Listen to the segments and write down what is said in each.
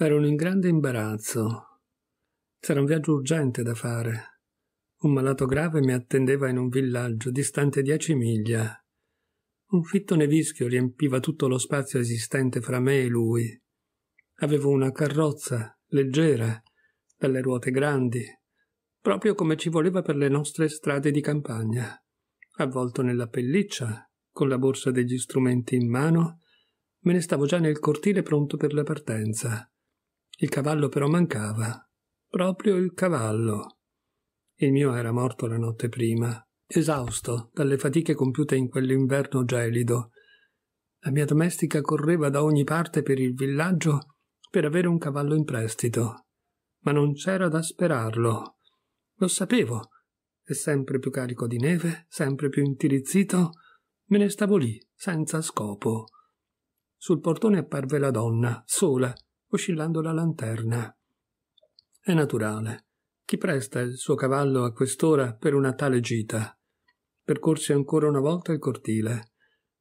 Erano in grande imbarazzo. C'era un viaggio urgente da fare. Un malato grave mi attendeva in un villaggio distante dieci miglia. Un fitto nevischio riempiva tutto lo spazio esistente fra me e lui. Avevo una carrozza, leggera, dalle ruote grandi, proprio come ci voleva per le nostre strade di campagna, avvolto nella pelliccia, con la borsa degli strumenti in mano, me ne stavo già nel cortile pronto per la partenza. Il cavallo però mancava. Proprio il cavallo. Il mio era morto la notte prima, esausto dalle fatiche compiute in quell'inverno gelido. La mia domestica correva da ogni parte per il villaggio per avere un cavallo in prestito. Ma non c'era da sperarlo. Lo sapevo. E sempre più carico di neve, sempre più intirizzito, me ne stavo lì, senza scopo. Sul portone apparve la donna, sola, oscillando la lanterna. È naturale. Chi presta il suo cavallo a quest'ora per una tale gita? Percorsi ancora una volta il cortile.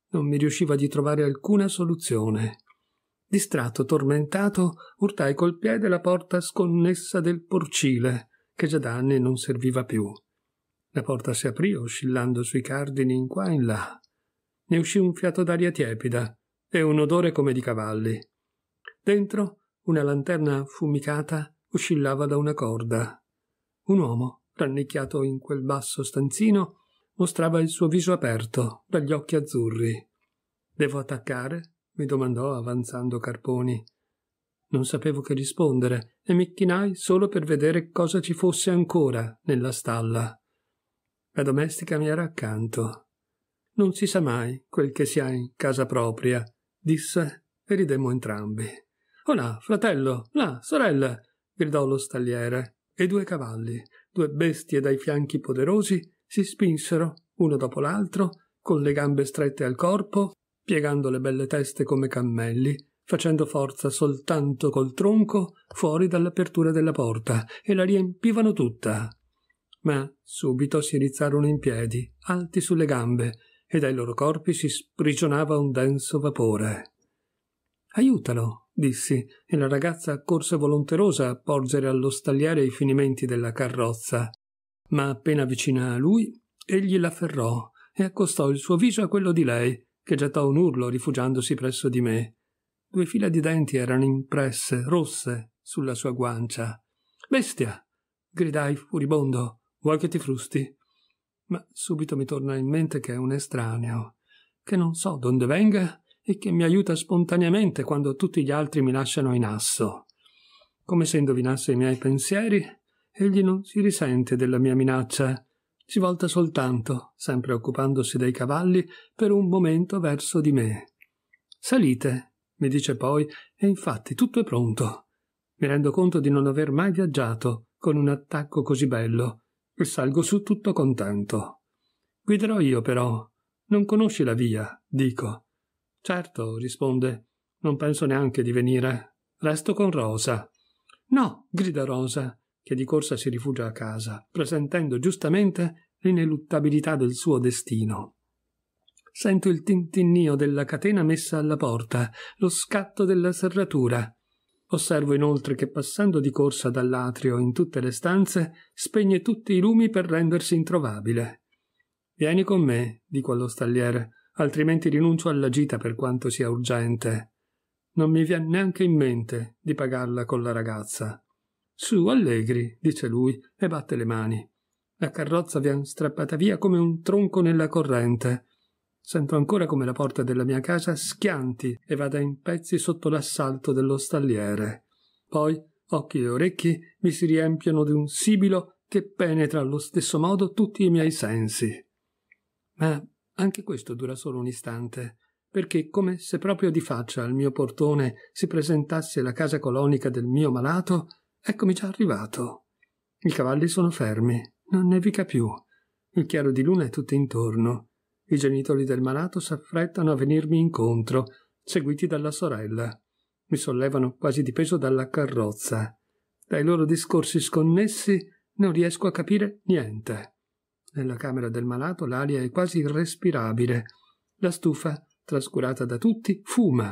Non mi riusciva di trovare alcuna soluzione. Distratto, tormentato, urtai col piede la porta sconnessa del porcile, che già da anni non serviva più. La porta si aprì oscillando sui cardini in qua e in là. Ne uscì un fiato d'aria tiepida e un odore come di cavalli. Dentro una lanterna affumicata oscillava da una corda. Un uomo, rannicchiato in quel basso stanzino, mostrava il suo viso aperto, dagli occhi azzurri. Devo attaccare? mi domandò avanzando Carponi. Non sapevo che rispondere e mi chinai solo per vedere cosa ci fosse ancora nella stalla. La domestica mi era accanto. Non si sa mai quel che si ha in casa propria, disse e ridemmo entrambi. Olà, oh fratello, là, sorella, gridò lo stalliere, e due cavalli, due bestie dai fianchi poderosi, si spinsero, uno dopo l'altro, con le gambe strette al corpo, piegando le belle teste come cammelli, facendo forza soltanto col tronco fuori dall'apertura della porta, e la riempivano tutta. Ma subito si rizzarono in piedi, alti sulle gambe, e dai loro corpi si sprigionava un denso vapore. Aiutalo, dissi, e la ragazza accorse volonterosa a porgere allo stagliere i finimenti della carrozza. Ma appena vicina a lui, egli l'afferrò e accostò il suo viso a quello di lei, che gettò un urlo rifugiandosi presso di me. Due fila di denti erano impresse, rosse, sulla sua guancia. Bestia! gridai furibondo. Vuoi che ti frusti? Ma subito mi torna in mente che è un estraneo, che non so donde venga e che mi aiuta spontaneamente quando tutti gli altri mi lasciano in asso. Come se indovinasse i miei pensieri, egli non si risente della mia minaccia. Si volta soltanto, sempre occupandosi dei cavalli, per un momento verso di me. Salite, mi dice poi, e infatti tutto è pronto. Mi rendo conto di non aver mai viaggiato con un attacco così bello e salgo su tutto contento. Guiderò io però. Non conosci la via, dico. Certo, risponde. Non penso neanche di venire. Resto con Rosa. No, grida Rosa, che di corsa si rifugia a casa, presentendo giustamente l'ineluttabilità del suo destino. Sento il tintinnio della catena messa alla porta, lo scatto della serratura. Osservo inoltre che passando di corsa dall'atrio in tutte le stanze, spegne tutti i lumi per rendersi introvabile. Vieni con me, dico allo stalliere altrimenti rinuncio alla gita per quanto sia urgente. Non mi viene neanche in mente di pagarla con la ragazza. Su, allegri, dice lui e batte le mani. La carrozza viene strappata via come un tronco nella corrente. Sento ancora come la porta della mia casa schianti e vada in pezzi sotto l'assalto dello stalliere. Poi occhi e orecchi mi si riempiono di un sibilo che penetra allo stesso modo tutti i miei sensi. Ma anche questo dura solo un istante, perché come se proprio di faccia al mio portone si presentasse la casa colonica del mio malato, eccomi già arrivato. I cavalli sono fermi, non nevica più. Il chiaro di luna è tutto intorno. I genitori del malato s'affrettano a venirmi incontro, seguiti dalla sorella. Mi sollevano quasi di peso dalla carrozza. Dai loro discorsi sconnessi non riesco a capire niente. Nella camera del malato l'aria è quasi irrespirabile. La stufa, trascurata da tutti, fuma.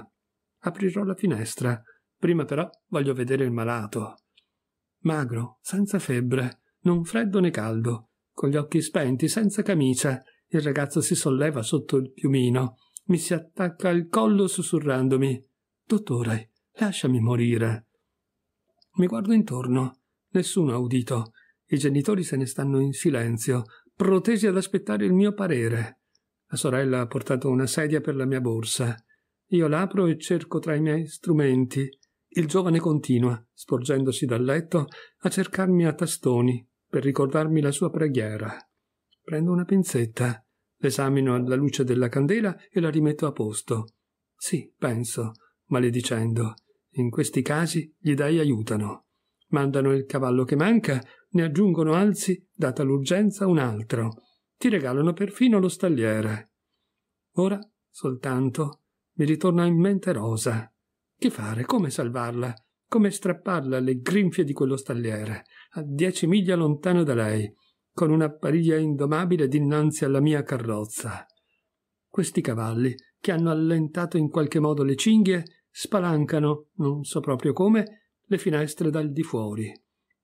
Aprirò la finestra. Prima però voglio vedere il malato. Magro, senza febbre, non freddo né caldo, con gli occhi spenti, senza camicia. Il ragazzo si solleva sotto il piumino. Mi si attacca al collo sussurrandomi. Dottore, lasciami morire. Mi guardo intorno. Nessuno ha udito. I genitori se ne stanno in silenzio, protesi ad aspettare il mio parere. La sorella ha portato una sedia per la mia borsa. Io l'apro e cerco tra i miei strumenti. Il giovane continua, sporgendosi dal letto, a cercarmi a tastoni per ricordarmi la sua preghiera. Prendo una pinzetta, l'esamino alla luce della candela e la rimetto a posto. Sì, penso, maledicendo, in questi casi gli dai aiutano. Mandano il cavallo che manca, ne aggiungono anzi, data l'urgenza, un altro. Ti regalano perfino lo stagliere. Ora, soltanto, mi ritorna in mente Rosa. Che fare? Come salvarla? Come strapparla alle grinfie di quello stagliere, a dieci miglia lontano da lei, con una pariglia indomabile dinanzi alla mia carrozza? Questi cavalli, che hanno allentato in qualche modo le cinghie, spalancano, non so proprio come, le finestre dal di fuori.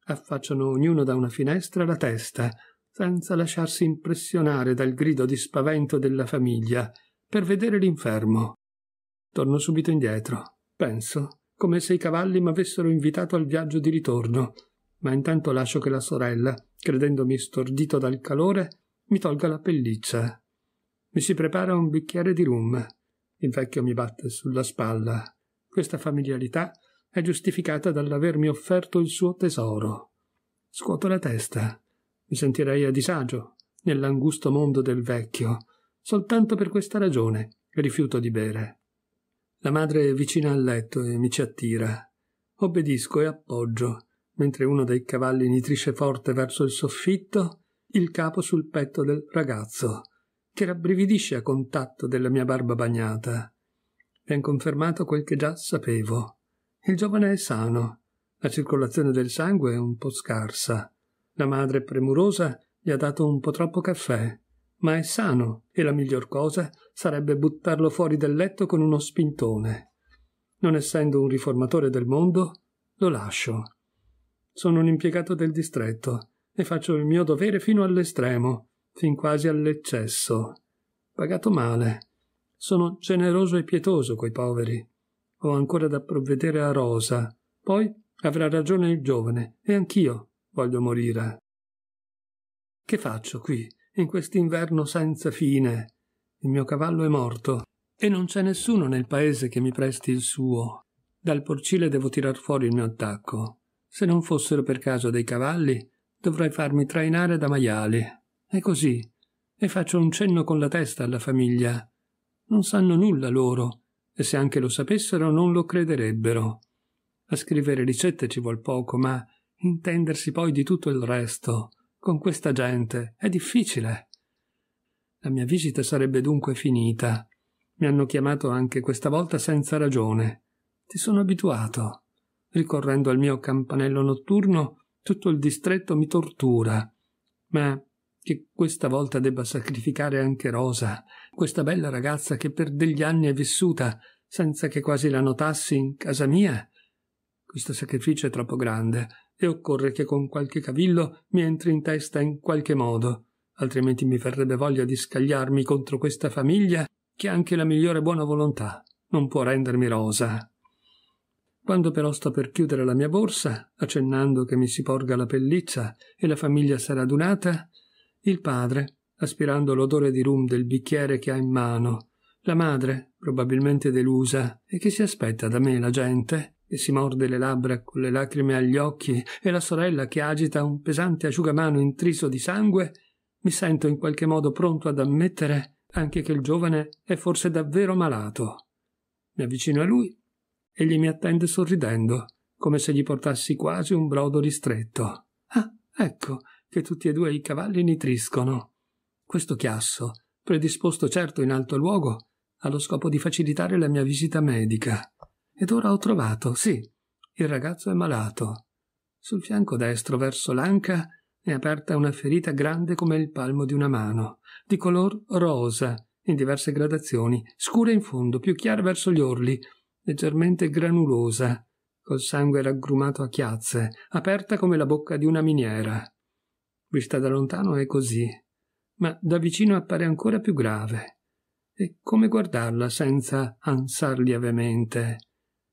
Affacciano ognuno da una finestra la testa, senza lasciarsi impressionare dal grido di spavento della famiglia, per vedere l'infermo. Torno subito indietro. Penso, come se i cavalli m'avessero invitato al viaggio di ritorno, ma intanto lascio che la sorella, credendomi stordito dal calore, mi tolga la pelliccia. Mi si prepara un bicchiere di rum. Il vecchio mi batte sulla spalla. Questa familiarità è giustificata dall'avermi offerto il suo tesoro. Scuoto la testa. Mi sentirei a disagio nell'angusto mondo del vecchio, soltanto per questa ragione rifiuto di bere. La madre è vicina al letto e mi ci attira. Obbedisco e appoggio, mentre uno dei cavalli nitrisce forte verso il soffitto il capo sul petto del ragazzo, che rabbrividisce a contatto della mia barba bagnata. Ben confermato quel che già sapevo. Il giovane è sano, la circolazione del sangue è un po' scarsa, la madre premurosa gli ha dato un po' troppo caffè, ma è sano e la miglior cosa sarebbe buttarlo fuori del letto con uno spintone. Non essendo un riformatore del mondo, lo lascio. Sono un impiegato del distretto e faccio il mio dovere fino all'estremo, fin quasi all'eccesso. Pagato male. Sono generoso e pietoso coi poveri ho ancora da provvedere a Rosa. Poi avrà ragione il giovane, e anch'io voglio morire. Che faccio qui, in quest'inverno senza fine? Il mio cavallo è morto, e non c'è nessuno nel paese che mi presti il suo. Dal porcile devo tirar fuori il mio attacco. Se non fossero per caso dei cavalli, dovrei farmi trainare da maiali. È così. E faccio un cenno con la testa alla famiglia. Non sanno nulla loro e se anche lo sapessero non lo crederebbero. A scrivere ricette ci vuol poco, ma intendersi poi di tutto il resto, con questa gente, è difficile. La mia visita sarebbe dunque finita. Mi hanno chiamato anche questa volta senza ragione. Ti sono abituato. Ricorrendo al mio campanello notturno, tutto il distretto mi tortura. Ma che questa volta debba sacrificare anche Rosa, questa bella ragazza che per degli anni è vissuta senza che quasi la notassi in casa mia? Questo sacrificio è troppo grande e occorre che con qualche cavillo mi entri in testa in qualche modo, altrimenti mi verrebbe voglia di scagliarmi contro questa famiglia che anche la migliore buona volontà non può rendermi rosa. Quando però sto per chiudere la mia borsa, accennando che mi si porga la pelliccia e la famiglia sarà adunata, il padre, aspirando l'odore di rum del bicchiere che ha in mano. La madre, probabilmente delusa, e che si aspetta da me la gente, che si morde le labbra con le lacrime agli occhi, e la sorella che agita un pesante asciugamano intriso di sangue, mi sento in qualche modo pronto ad ammettere anche che il giovane è forse davvero malato. Mi avvicino a lui. Egli mi attende sorridendo, come se gli portassi quasi un brodo ristretto. Ah, ecco, che tutti e due i cavalli nitriscono. Questo chiasso, predisposto certo in alto luogo, allo scopo di facilitare la mia visita medica. Ed ora ho trovato, sì, il ragazzo è malato. Sul fianco destro, verso l'anca, è aperta una ferita grande come il palmo di una mano, di color rosa, in diverse gradazioni, scura in fondo, più chiara verso gli orli, leggermente granulosa, col sangue raggrumato a chiazze, aperta come la bocca di una miniera. Vista da lontano è così, ma da vicino appare ancora più grave. E come guardarla senza ansar lievemente?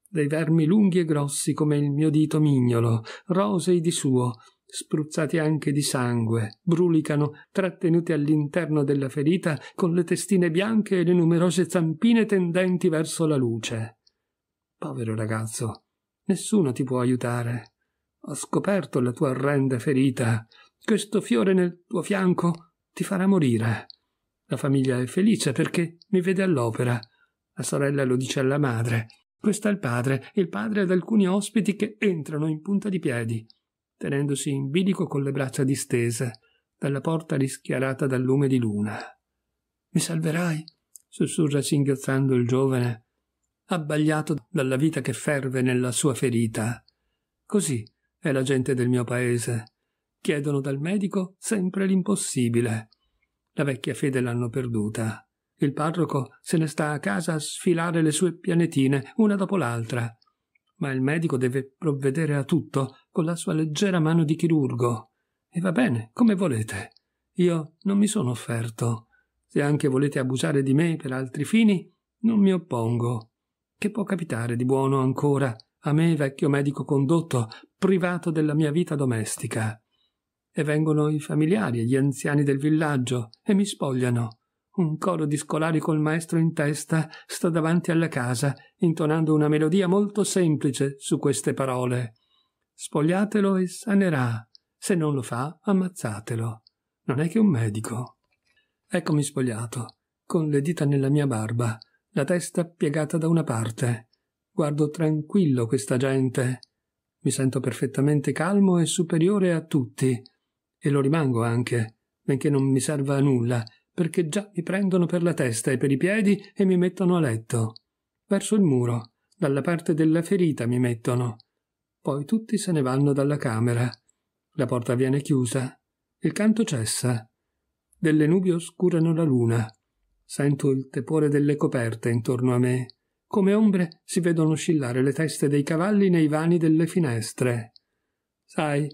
Dei vermi lunghi e grossi come il mio dito mignolo, rosei di suo, spruzzati anche di sangue, brulicano, trattenuti all'interno della ferita con le testine bianche e le numerose zampine tendenti verso la luce. Povero ragazzo, nessuno ti può aiutare. Ho scoperto la tua orrenda ferita questo fiore nel tuo fianco ti farà morire. La famiglia è felice perché mi vede all'opera. La sorella lo dice alla madre. Questo è il padre, il padre ad alcuni ospiti che entrano in punta di piedi, tenendosi in bilico con le braccia distese, dalla porta rischiarata dal lume di luna. Mi salverai? sussurra singhiozzando il giovane, abbagliato dalla vita che ferve nella sua ferita. Così è la gente del mio paese chiedono dal medico sempre l'impossibile. La vecchia fede l'hanno perduta. Il parroco se ne sta a casa a sfilare le sue pianetine, una dopo l'altra. Ma il medico deve provvedere a tutto con la sua leggera mano di chirurgo. E va bene, come volete. Io non mi sono offerto. Se anche volete abusare di me per altri fini, non mi oppongo. Che può capitare di buono ancora a me, vecchio medico condotto, privato della mia vita domestica? e vengono i familiari e gli anziani del villaggio e mi spogliano. Un coro di scolari col maestro in testa sta davanti alla casa, intonando una melodia molto semplice su queste parole. Spogliatelo e sanerà. Se non lo fa, ammazzatelo. Non è che un medico. Eccomi spogliato, con le dita nella mia barba, la testa piegata da una parte. Guardo tranquillo questa gente. Mi sento perfettamente calmo e superiore a tutti, e lo rimango anche, benché non mi serva a nulla, perché già mi prendono per la testa e per i piedi e mi mettono a letto. Verso il muro, dalla parte della ferita mi mettono. Poi tutti se ne vanno dalla camera. La porta viene chiusa. Il canto cessa. Delle nubi oscurano la luna. Sento il tepore delle coperte intorno a me. Come ombre si vedono oscillare le teste dei cavalli nei vani delle finestre. Sai,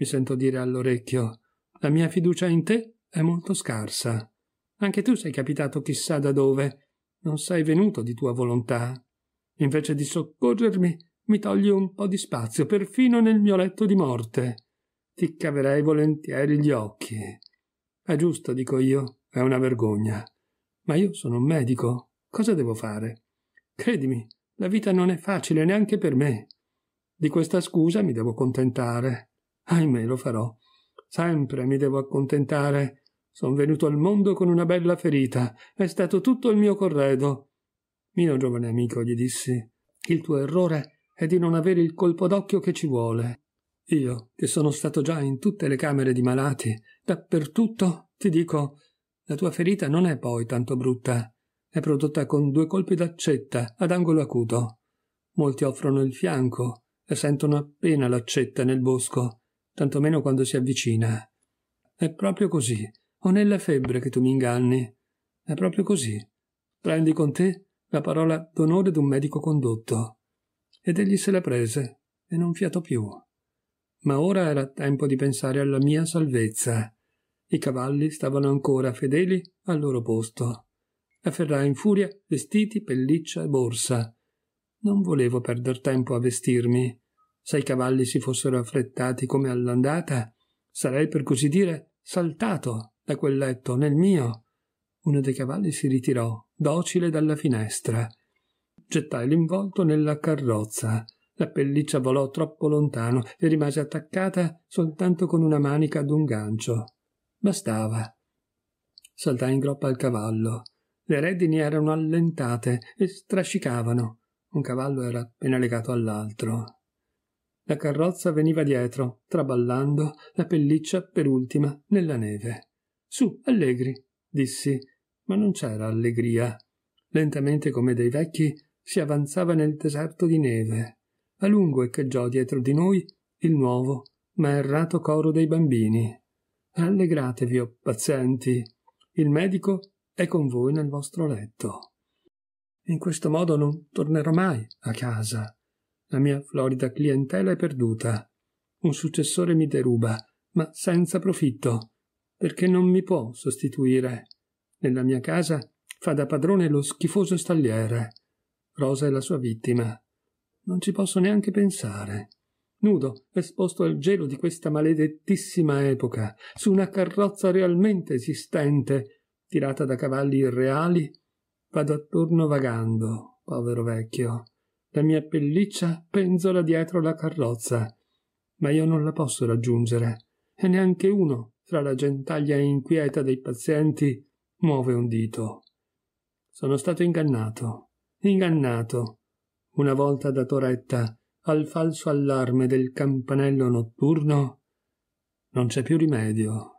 mi sento dire all'orecchio. La mia fiducia in te è molto scarsa. Anche tu sei capitato chissà da dove. Non sei venuto di tua volontà. Invece di soccorrermi, mi togli un po' di spazio, perfino nel mio letto di morte. Ti caverei volentieri gli occhi. È giusto, dico io, è una vergogna. Ma io sono un medico. Cosa devo fare? Credimi, la vita non è facile neanche per me. Di questa scusa mi devo contentare. Ahimè, lo farò. Sempre mi devo accontentare. Sono venuto al mondo con una bella ferita. È stato tutto il mio corredo. Mio giovane amico, gli dissi, il tuo errore è di non avere il colpo d'occhio che ci vuole. Io, che sono stato già in tutte le camere di malati, dappertutto, ti dico, la tua ferita non è poi tanto brutta. È prodotta con due colpi d'accetta ad angolo acuto. Molti offrono il fianco e sentono appena l'accetta nel bosco tantomeno quando si avvicina. È proprio così. O nella febbre che tu mi inganni. È proprio così. Prendi con te la parola d'onore d'un medico condotto. Ed egli se la prese e non fiatò più. Ma ora era tempo di pensare alla mia salvezza. I cavalli stavano ancora fedeli al loro posto. Afferrai in furia vestiti, pelliccia e borsa. Non volevo perder tempo a vestirmi. Se i cavalli si fossero affrettati come all'andata, sarei per così dire saltato da quel letto nel mio. Uno dei cavalli si ritirò, docile dalla finestra. Gettai l'involto nella carrozza. La pelliccia volò troppo lontano e rimase attaccata soltanto con una manica ad un gancio. Bastava. Saltai in groppa al cavallo. Le redini erano allentate e strascicavano. Un cavallo era appena legato all'altro. La carrozza veniva dietro, traballando, la pelliccia per ultima nella neve. Su, allegri, dissi, ma non c'era allegria. Lentamente come dei vecchi si avanzava nel deserto di neve. A lungo echeggiò dietro di noi il nuovo, ma errato coro dei bambini. Rallegratevi, o oh, pazienti. Il medico è con voi nel vostro letto. In questo modo non tornerò mai a casa. La mia florida clientela è perduta. Un successore mi deruba, ma senza profitto, perché non mi può sostituire. Nella mia casa fa da padrone lo schifoso stagliere. Rosa è la sua vittima. Non ci posso neanche pensare. Nudo, esposto al gelo di questa maledettissima epoca, su una carrozza realmente esistente, tirata da cavalli irreali, vado attorno vagando, povero vecchio. La mia pelliccia penzola dietro la carrozza, ma io non la posso raggiungere, e neanche uno, tra la gentaglia inquieta dei pazienti, muove un dito. Sono stato ingannato, ingannato, una volta da Toretta, al falso allarme del campanello notturno. Non c'è più rimedio.